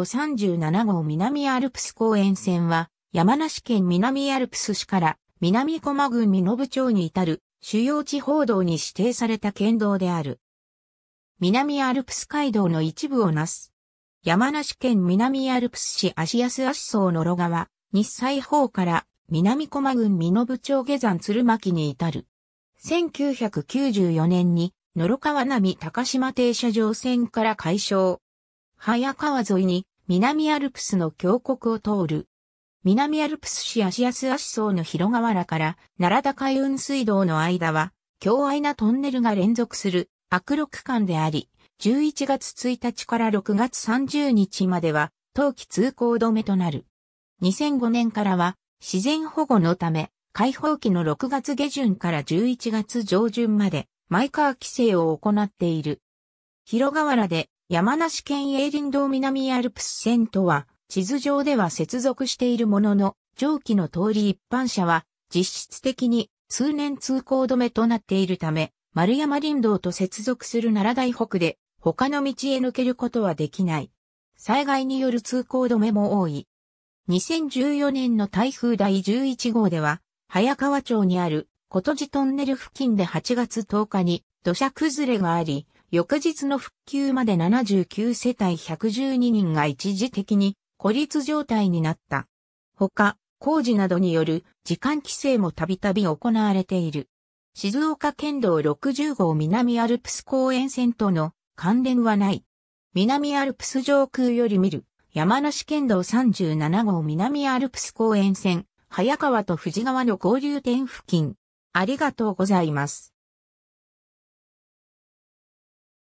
37号南アルプス公園線は、山梨県南アルプス市から南駒郡濃部町に至る主要地方道に指定された県道である。南アルプス街道の一部をなす。山梨県南アルプス市足安足荘野呂川、日西方から南駒郡濃部町下山鶴巻に至る。1994年に、野呂川並高島停車場線から解消。早川沿いに南アルプスの峡谷を通る。南アルプス市足安足層の広河原から奈良田海運水道の間は、強愛なトンネルが連続する悪路区間であり、11月1日から6月30日までは、冬季通行止めとなる。2005年からは、自然保護のため、開放期の6月下旬から11月上旬まで、マイカー規制を行っている。広川原で山梨県営林道南アルプス線とは、地図上では接続しているものの、上記の通り一般車は、実質的に通年通行止めとなっているため、丸山林道と接続する奈良大北で、他の道へ抜けることはできない。災害による通行止めも多い。2014年の台風第11号では、早川町にある、琴路トンネル付近で8月10日に土砂崩れがあり、翌日の復旧まで79世帯112人が一時的に孤立状態になった。ほか、工事などによる時間規制もたびたび行われている。静岡県道60号南アルプス公園線との関連はない。南アルプス上空より見る山梨県道37号南アルプス公園線、早川と富士川の合流点付近。ありがとうございます。